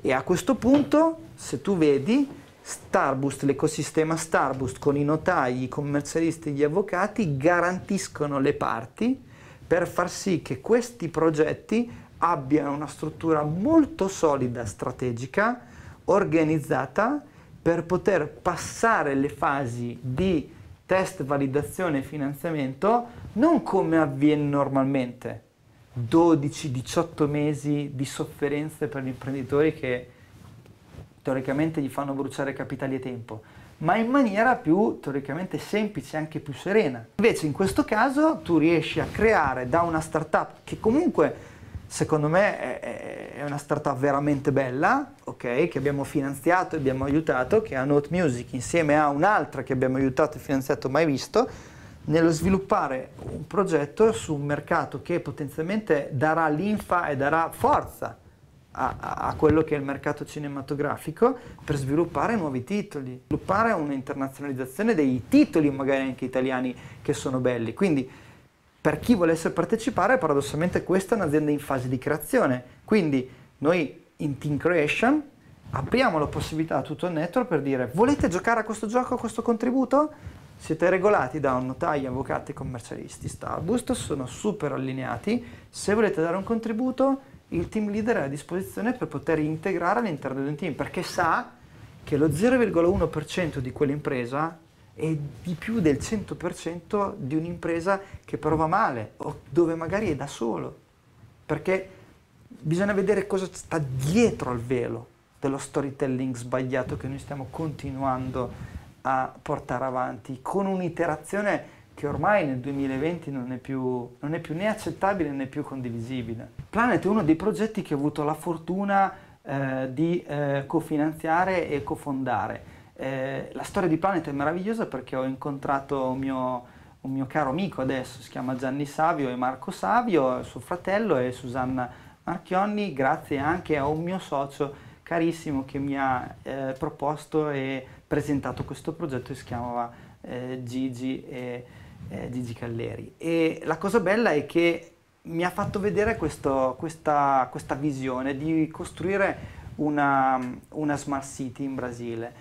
e a questo punto se tu vedi Starbust, l'ecosistema Starbust con i notai, i commercialisti e gli avvocati garantiscono le parti per far sì che questi progetti abbiano una struttura molto solida, strategica, organizzata per poter passare le fasi di test, validazione e finanziamento non come avviene normalmente, 12-18 mesi di sofferenze per gli imprenditori che teoricamente gli fanno bruciare capitali e tempo, ma in maniera più teoricamente semplice, e anche più serena. Invece in questo caso tu riesci a creare da una startup che comunque secondo me è, una startup veramente bella, okay, che abbiamo finanziato e abbiamo aiutato, che è Note Music, insieme a un'altra che abbiamo aiutato e finanziato mai visto, nello sviluppare un progetto su un mercato che potenzialmente darà linfa e darà forza a, a, quello che è il mercato cinematografico per sviluppare nuovi titoli, sviluppare un'internazionalizzazione dei titoli magari anche italiani che sono belli. Quindi per chi volesse partecipare, paradossalmente questa è un'azienda in fase di creazione. Quindi noi in Team Creation apriamo la possibilità a tutto il network per dire volete giocare a questo gioco, a questo contributo? Siete regolati da notai, avvocati, commercialisti, Starbust, sono super allineati. Se volete dare un contributo il team leader è a disposizione per poter integrare all'interno di un team, perché sa che lo 0,1% di quell'impresa è di più del 100% di un'impresa che prova male o dove magari è da solo, perché bisogna vedere cosa sta dietro al velo dello storytelling sbagliato che noi stiamo continuando a portare avanti con un'iterazione che ormai nel 2020 non è, più, non è più né accettabile né più condivisibile. Planet è uno dei progetti che ho avuto la fortuna eh, di eh, cofinanziare e cofondare. Eh, la storia di Planet è meravigliosa perché ho incontrato un mio, un mio caro amico adesso, si chiama Gianni Savio e Marco Savio, suo fratello e Susanna Marchionni, grazie anche a un mio socio carissimo che mi ha eh, proposto e presentato questo progetto che si chiamava eh, Gigi e eh, Gigi Calleri. E la cosa bella è che mi ha fatto vedere questo, questa, questa, visione di costruire una, una smart city in Brasile.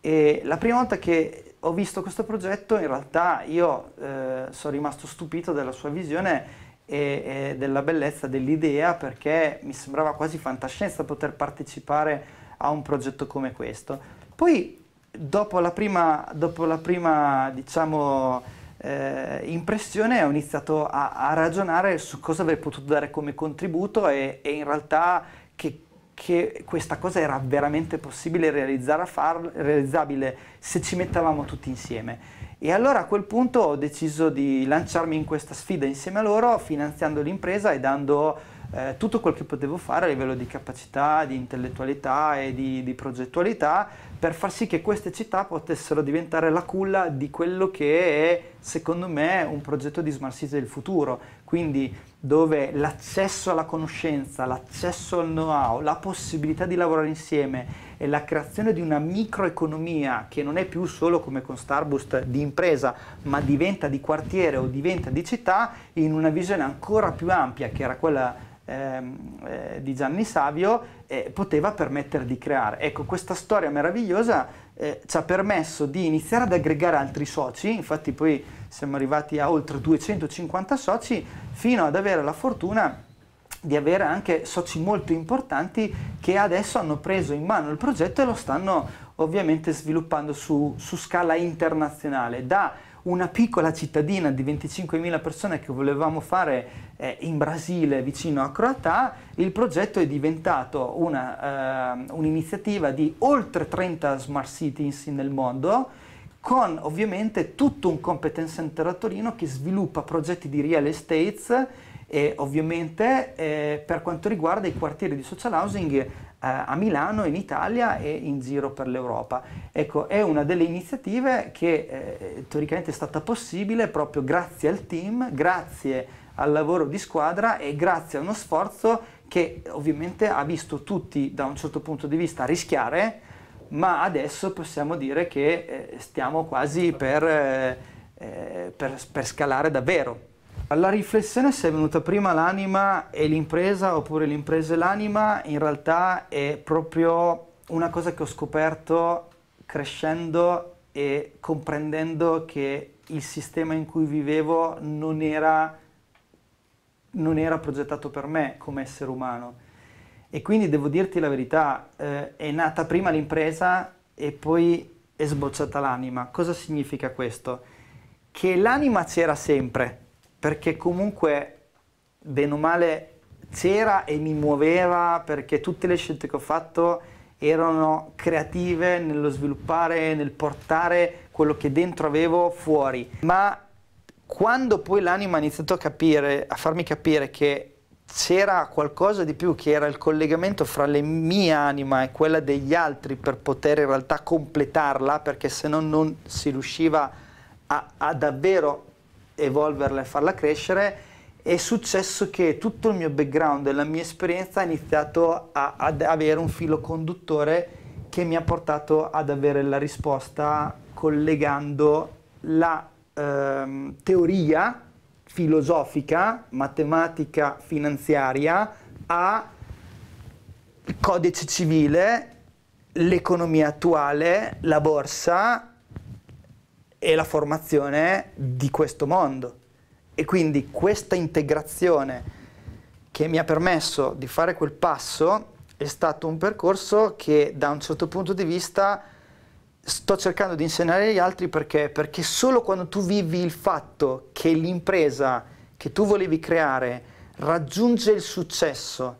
E la prima volta che ho visto questo progetto, in realtà io eh, sono rimasto stupito della sua visione e, e della bellezza dell'idea perché mi sembrava quasi fantascienza poter partecipare a un progetto come questo. Poi, dopo la prima, dopo la prima diciamo, eh, impressione ho iniziato a, a, ragionare su cosa avrei potuto dare come contributo e, e in realtà che, che, questa cosa era veramente possibile realizzare, far, realizzabile se ci mettavamo tutti insieme. E allora a quel punto ho deciso di lanciarmi in questa sfida insieme a loro, finanziando l'impresa e dando eh, tutto quel che potevo fare a livello di capacità, di intellettualità e di, di progettualità per far sì che queste città potessero diventare la culla di quello che è secondo me un progetto di Smart City del futuro, quindi dove l'accesso alla conoscenza, l'accesso al know-how, la possibilità di lavorare insieme e la creazione di una microeconomia che non è più solo come con Starburst di impresa, ma diventa di quartiere o diventa di città in una visione ancora più ampia che era quella Ehm, eh, di Gianni Savio eh, poteva permettere di creare. Ecco, questa storia meravigliosa eh, ci ha permesso di iniziare ad aggregare altri soci, infatti poi siamo arrivati a oltre 250 soci, fino ad avere la fortuna di avere anche soci molto importanti che adesso hanno preso in mano il progetto e lo stanno ovviamente sviluppando su, su scala internazionale, da una piccola cittadina di 25.000 persone che volevamo fare eh, in Brasile, vicino a Croatà, il progetto è diventato ehm, un'iniziativa eh, un di oltre 30 smart cities nel mondo, con ovviamente tutto un competence center a Torino che sviluppa progetti di real estate e ovviamente eh, per quanto riguarda i quartieri di social housing eh, a Milano, in Italia e in giro per l'Europa. Ecco, è una delle iniziative che eh, teoricamente è stata possibile proprio grazie al team, grazie al lavoro di squadra e grazie a uno sforzo che ovviamente ha visto tutti da un certo punto di vista rischiare, ma adesso possiamo dire che eh, stiamo quasi per, eh, eh per, per scalare davvero. La riflessione se è venuta prima l'anima e l'impresa oppure l'impresa e l'anima in realtà è proprio una cosa che ho scoperto crescendo e comprendendo che il sistema in cui vivevo non era, non era progettato per me come essere umano. E quindi devo dirti la verità, eh, è nata prima l'impresa e poi è sbocciata l'anima. Cosa significa questo? Che l'anima c'era sempre, perché comunque, bene o male, c'era e mi muoveva perché tutte le scelte che ho fatto erano creative nello sviluppare, nel portare quello che dentro avevo fuori. Ma quando poi l'anima ha iniziato a capire, a farmi capire che c'era qualcosa di più che era il collegamento fra la mia anima e quella degli altri per poter in realtà completarla, perché se no non si riusciva a, a davvero evolverla e farla crescere, è successo che tutto il mio background e la mia esperienza ha iniziato a, ad avere un filo conduttore che mi ha portato ad avere la risposta collegando la ehm, teoria filosofica, matematica, finanziaria a codice civile, l'economia attuale, la borsa e la formazione di questo mondo. E quindi questa integrazione che mi ha permesso di fare quel passo è stato un percorso che da un certo punto di vista sto cercando di insegnare agli altri perché, perché solo quando tu vivi il fatto che l'impresa che tu volevi creare raggiunge il successo,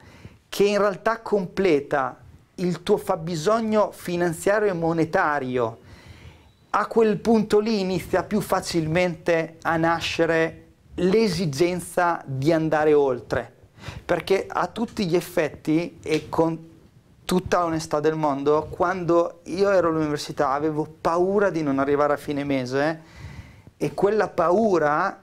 che in realtà completa il tuo fabbisogno finanziario e monetario, a quel punto lì inizia più facilmente a nascere l'esigenza di andare oltre, perché a tutti gli effetti e con tutta l'onestà del mondo, quando io ero all'università avevo paura di non arrivare a fine mese e quella paura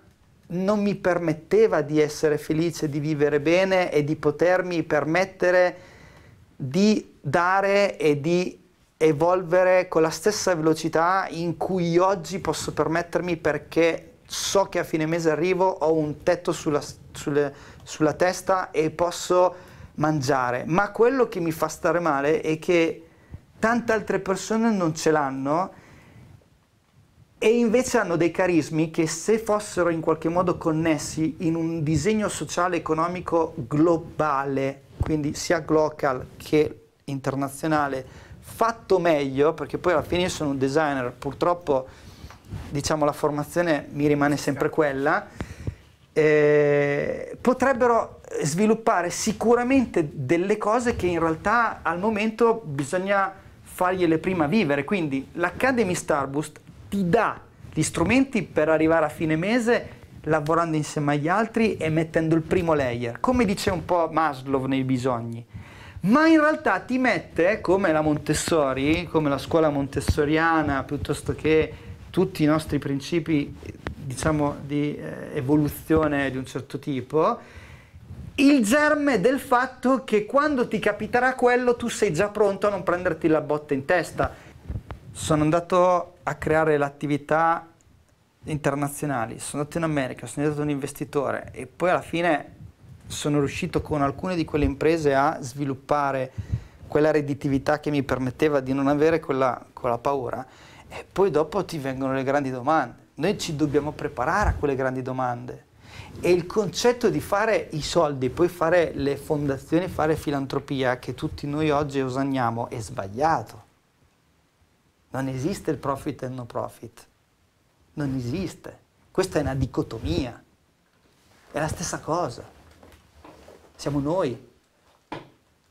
non mi permetteva di essere felice, di vivere bene e di potermi permettere di dare e di evolvere con la stessa velocità in cui oggi posso permettermi perché so che a fine mese arrivo, ho un tetto sulla, sulle, sulla testa e posso mangiare. Ma quello che mi fa stare male è che tante altre persone non ce l'hanno e invece hanno dei carismi che se fossero in qualche modo connessi in un disegno sociale economico globale, quindi sia local che internazionale, fatto meglio, perché poi alla fine io sono un designer, purtroppo diciamo la formazione mi rimane sempre quella, eh, potrebbero sviluppare sicuramente delle cose che in realtà al momento bisogna fargliele prima vivere. Quindi l'Academy Starboost ti dà gli strumenti per arrivare a fine mese lavorando insieme agli altri e mettendo il primo layer, come dice un po' Maslow nei bisogni ma in realtà ti mette, come la Montessori, come la scuola montessoriana, piuttosto che tutti i nostri principi, diciamo, di eh, evoluzione di un certo tipo, il germe del fatto che quando ti capiterà quello tu sei già pronto a non prenderti la botta in testa. Sono andato a creare l'attività internazionali, sono andato in America, sono diventato un investitore e poi alla fine sono riuscito con alcune di quelle imprese a sviluppare quella redditività che mi permetteva di non avere quella, quella paura. E poi dopo ti vengono le grandi domande. Noi ci dobbiamo preparare a quelle grandi domande. E il concetto di fare i soldi, poi fare le fondazioni, fare filantropia, che tutti noi oggi usandiamo, è sbagliato. Non esiste il profit e il no profit. Non esiste. Questa è una dicotomia. È la stessa cosa siamo noi.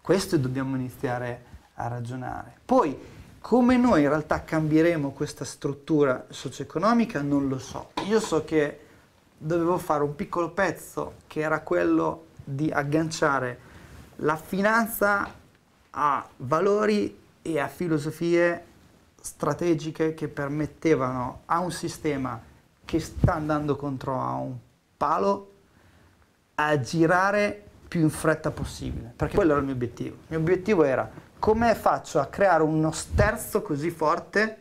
Questo dobbiamo iniziare a ragionare. Poi, come noi in realtà cambieremo questa struttura socio-economica non lo so. Io so che dovevo fare un piccolo pezzo che era quello di agganciare la finanza a valori e a filosofie strategiche che permettevano a un sistema che sta andando contro a un palo a girare più in fretta possibile, perché quello era il mio obiettivo. Il mio obiettivo era come faccio a creare uno sterzo così forte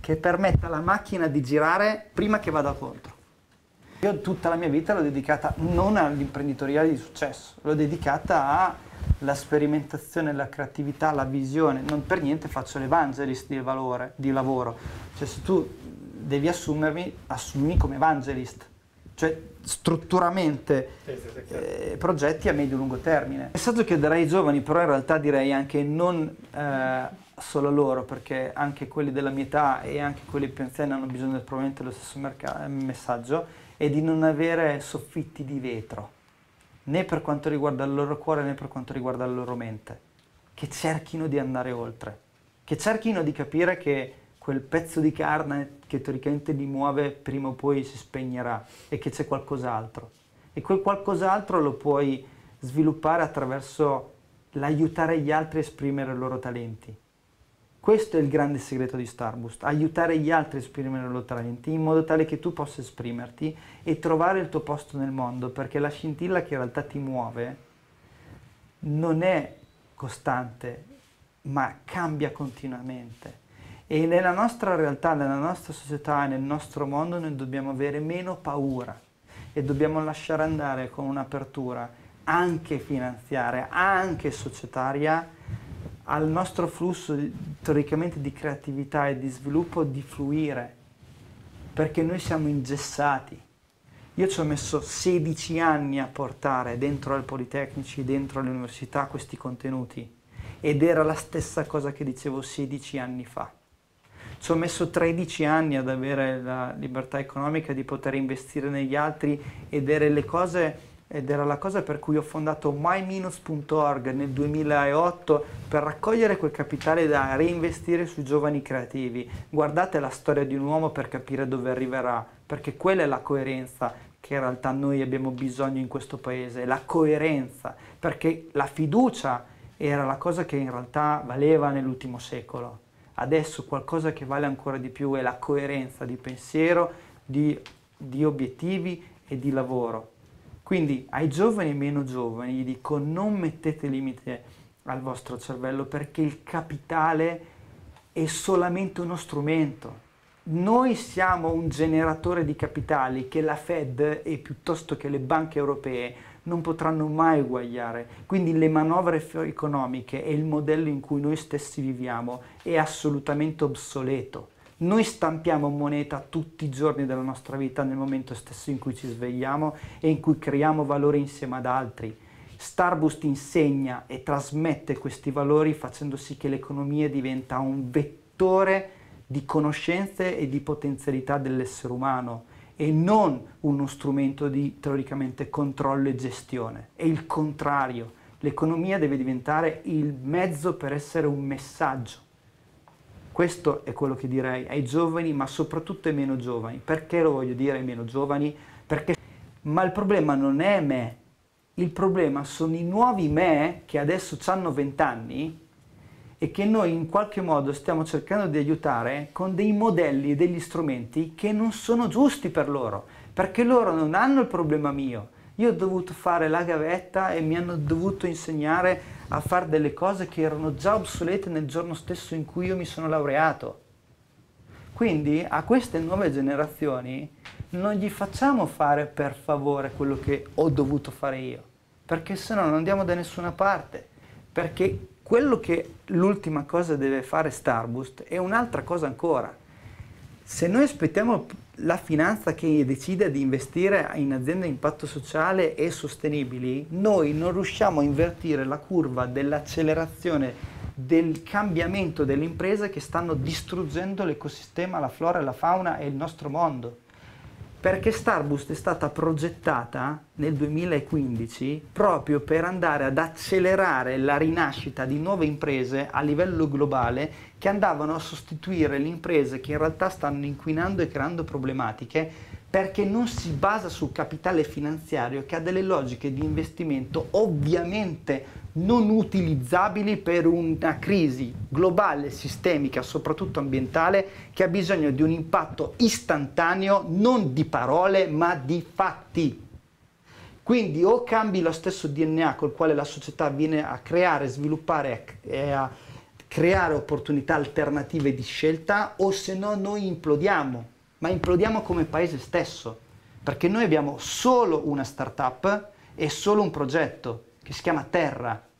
che permetta alla macchina di girare prima che vada contro. Io tutta la mia vita l'ho dedicata non all'imprenditoria di successo, l'ho dedicata alla sperimentazione, alla creatività, alla visione. Non per niente faccio l'evangelist di valore, di lavoro. Cioè se tu devi assumermi, assumimi come evangelist cioè strutturamente eh, progetti a medio-lungo e termine. Il messaggio che darei ai giovani, però in realtà direi anche non eh, solo a loro, perché anche quelli della mia età e anche quelli più anziani hanno bisogno del, probabilmente dello stesso messaggio, è di non avere soffitti di vetro, né per quanto riguarda il loro cuore né per quanto riguarda la loro mente, che cerchino di andare oltre, che cerchino di capire che quel pezzo di carne che teoricamente li muove prima o poi si spegnerà e che c'è qualcos'altro. E quel qualcos'altro lo puoi sviluppare attraverso l'aiutare gli altri a esprimere i loro talenti. Questo è il grande segreto di Starboost, aiutare gli altri a esprimere i loro talenti in modo tale che tu possa esprimerti e trovare il tuo posto nel mondo, perché la scintilla che in realtà ti muove non è costante, ma cambia continuamente. E nella nostra realtà, nella nostra società, nel nostro mondo noi dobbiamo avere meno paura e dobbiamo lasciare andare con un'apertura anche finanziaria, anche societaria, al nostro flusso teoricamente di creatività e di sviluppo di fluire, perché noi siamo ingessati. Io ci ho messo 16 anni a portare dentro al Politecnici, dentro all'università questi contenuti ed era la stessa cosa che dicevo 16 anni fa ci ho messo 13 anni ad avere la libertà economica di poter investire negli altri ed, cose, ed era la cosa per cui ho fondato myminus.org nel 2008 per raccogliere quel capitale da reinvestire sui giovani creativi. Guardate la storia di un uomo per capire dove arriverà, perché quella è la coerenza che in realtà noi abbiamo bisogno in questo paese, la coerenza, perché la fiducia era la cosa che in realtà valeva nell'ultimo secolo. Adesso qualcosa che vale ancora di più è la coerenza di pensiero, di, di obiettivi e di lavoro. Quindi ai giovani e meno giovani gli dico non mettete limite al vostro cervello perché il capitale è solamente uno strumento. Noi siamo un generatore di capitali che la Fed e piuttosto che le banche europee non potranno mai uguagliare. Quindi le manovre economiche e il modello in cui noi stessi viviamo è assolutamente obsoleto. Noi stampiamo moneta tutti i giorni della nostra vita nel momento stesso in cui ci svegliamo e in cui creiamo valore insieme ad altri. Starbust insegna e trasmette questi valori facendo sì che l'economia diventa un vettore di conoscenze e di potenzialità dell'essere umano e non uno strumento di teoricamente controllo e gestione. È il contrario. L'economia deve diventare il mezzo per essere un messaggio. Questo è quello che direi ai giovani, ma soprattutto ai meno giovani. Perché lo voglio dire ai meno giovani? Perché... Ma il problema non è me, il problema sono i nuovi me che adesso hanno vent'anni e che noi in qualche modo stiamo cercando di aiutare con dei modelli e degli strumenti che non sono giusti per loro, perché loro non hanno il problema mio. Io ho dovuto fare la gavetta e mi hanno dovuto insegnare a fare delle cose che erano già obsolete nel giorno stesso in cui io mi sono laureato. Quindi a queste nuove generazioni non gli facciamo fare per favore quello che ho dovuto fare io, perché se no non andiamo da nessuna parte, perché quello che l'ultima cosa deve fare Starbust è un'altra cosa ancora. Se noi aspettiamo la finanza che decida di investire in aziende a impatto sociale e sostenibili, noi non riusciamo a invertire la curva dell'accelerazione del cambiamento delle imprese che stanno distruggendo l'ecosistema, la flora, la fauna e il nostro mondo perché Starboost è stata progettata nel 2015 proprio per andare ad accelerare la rinascita di nuove imprese a livello globale che andavano a sostituire le imprese che in realtà stanno inquinando e creando problematiche perché non si basa sul capitale finanziario che ha delle logiche di investimento ovviamente non utilizzabili per una crisi globale, sistemica, soprattutto ambientale, che ha bisogno di un impatto istantaneo, non di parole, ma di fatti. Quindi o cambi lo stesso DNA col quale la società viene a creare, sviluppare e a creare opportunità alternative di scelta, o se no noi implodiamo, ma implodiamo come paese stesso, perché noi abbiamo solo una startup e solo un progetto che si chiama Terra,